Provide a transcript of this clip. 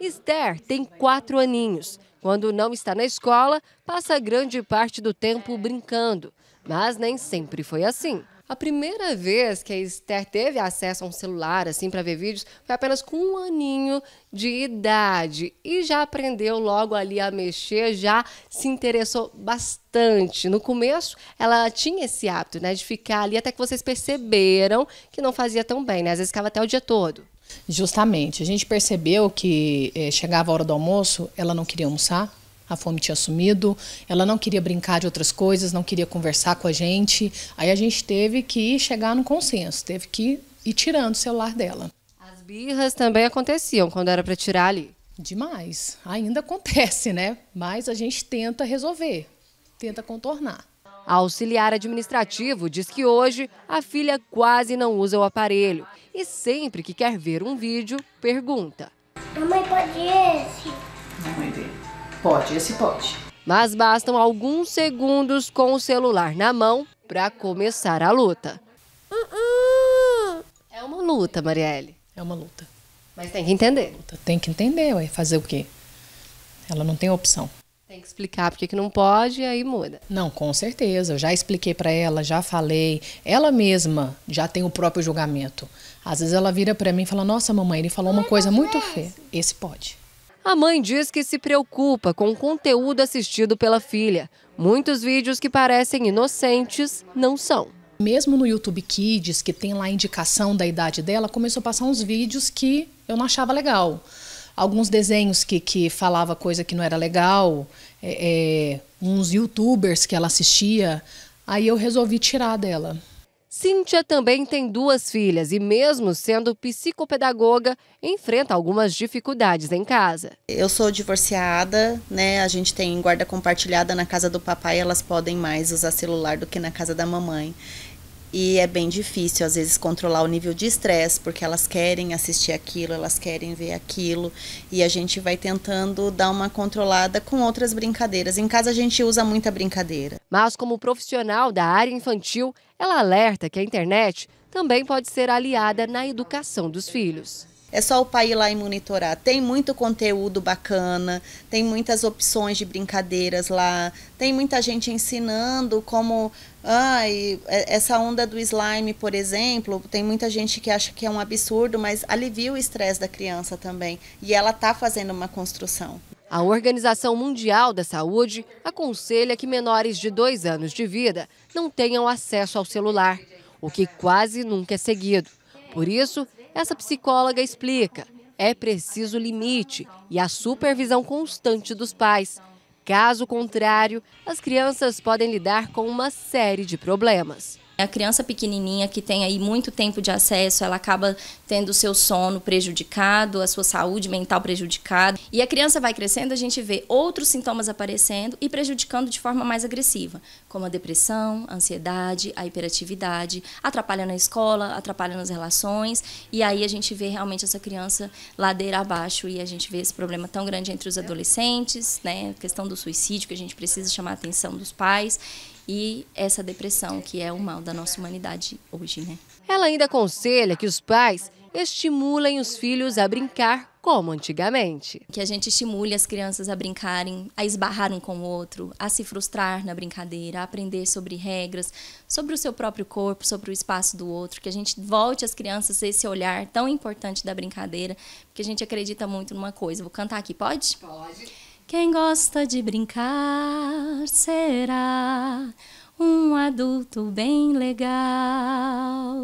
Esther tem quatro aninhos. Quando não está na escola, passa grande parte do tempo brincando. Mas nem sempre foi assim. A primeira vez que a Esther teve acesso a um celular assim para ver vídeos foi apenas com um aninho de idade e já aprendeu logo ali a mexer, já se interessou bastante. No começo, ela tinha esse hábito, né, de ficar ali até que vocês perceberam que não fazia tão bem, né? Às vezes ficava até o dia todo. Justamente. A gente percebeu que eh, chegava a hora do almoço, ela não queria almoçar, a fome tinha sumido, ela não queria brincar de outras coisas, não queria conversar com a gente. Aí a gente teve que chegar num consenso, teve que ir tirando o celular dela. As birras também aconteciam quando era para tirar ali? Demais. Ainda acontece, né? Mas a gente tenta resolver, tenta contornar. A auxiliar administrativo diz que hoje a filha quase não usa o aparelho e sempre que quer ver um vídeo, pergunta: Mamãe, pode esse? Mamãe, Pode, esse pode. Mas bastam alguns segundos com o celular na mão para começar a luta. Uh -uh. É uma luta, Marielle. É uma luta. Mas tem que entender. Tem que entender, ué. Fazer o quê? Ela não tem opção. Tem que explicar porque que não pode e aí muda. Não, com certeza. Eu já expliquei para ela, já falei. Ela mesma já tem o próprio julgamento. Às vezes ela vira para mim e fala: "Nossa, mamãe, ele falou uma coisa muito feia". Esse pode. A mãe diz que se preocupa com o conteúdo assistido pela filha. Muitos vídeos que parecem inocentes não são. Mesmo no YouTube Kids, que tem lá a indicação da idade dela, começou a passar uns vídeos que eu não achava legal. Alguns desenhos que, que falava coisa que não era legal, é, é, uns youtubers que ela assistia. Aí eu resolvi tirar dela. Cíntia também tem duas filhas e, mesmo sendo psicopedagoga, enfrenta algumas dificuldades em casa. Eu sou divorciada, né? A gente tem guarda compartilhada na casa do papai, elas podem mais usar celular do que na casa da mamãe. E é bem difícil, às vezes, controlar o nível de estresse, porque elas querem assistir aquilo, elas querem ver aquilo. E a gente vai tentando dar uma controlada com outras brincadeiras. Em casa a gente usa muita brincadeira. Mas, como profissional da área infantil, ela alerta que a internet também pode ser aliada na educação dos filhos. É só o pai ir lá e monitorar. Tem muito conteúdo bacana, tem muitas opções de brincadeiras lá, tem muita gente ensinando como. Ai, ah, essa onda do slime, por exemplo, tem muita gente que acha que é um absurdo, mas alivia o estresse da criança também. E ela está fazendo uma construção. A Organização Mundial da Saúde aconselha que menores de dois anos de vida não tenham acesso ao celular, o que quase nunca é seguido. Por isso, essa psicóloga explica: é preciso limite e a supervisão constante dos pais. Caso contrário, as crianças podem lidar com uma série de problemas. A criança pequenininha que tem aí muito tempo de acesso, ela acaba tendo o seu sono prejudicado, a sua saúde mental prejudicada. E a criança vai crescendo, a gente vê outros sintomas aparecendo e prejudicando de forma mais agressiva, como a depressão, a ansiedade, a hiperatividade, atrapalha na escola, atrapalha nas relações. E aí a gente vê realmente essa criança ladeira abaixo e a gente vê esse problema tão grande entre os adolescentes, né? A questão do suicídio que a gente precisa chamar a atenção dos pais e essa depressão, que é o mal da nossa humanidade hoje, né? Ela ainda aconselha que os pais estimulem os filhos a brincar como antigamente. Que a gente estimule as crianças a brincarem, a esbarrar um com o outro, a se frustrar na brincadeira, a aprender sobre regras, sobre o seu próprio corpo, sobre o espaço do outro, que a gente volte às crianças esse olhar tão importante da brincadeira, porque a gente acredita muito numa coisa. Vou cantar aqui, pode? Pode. Quem gosta de brincar será um adulto bem legal.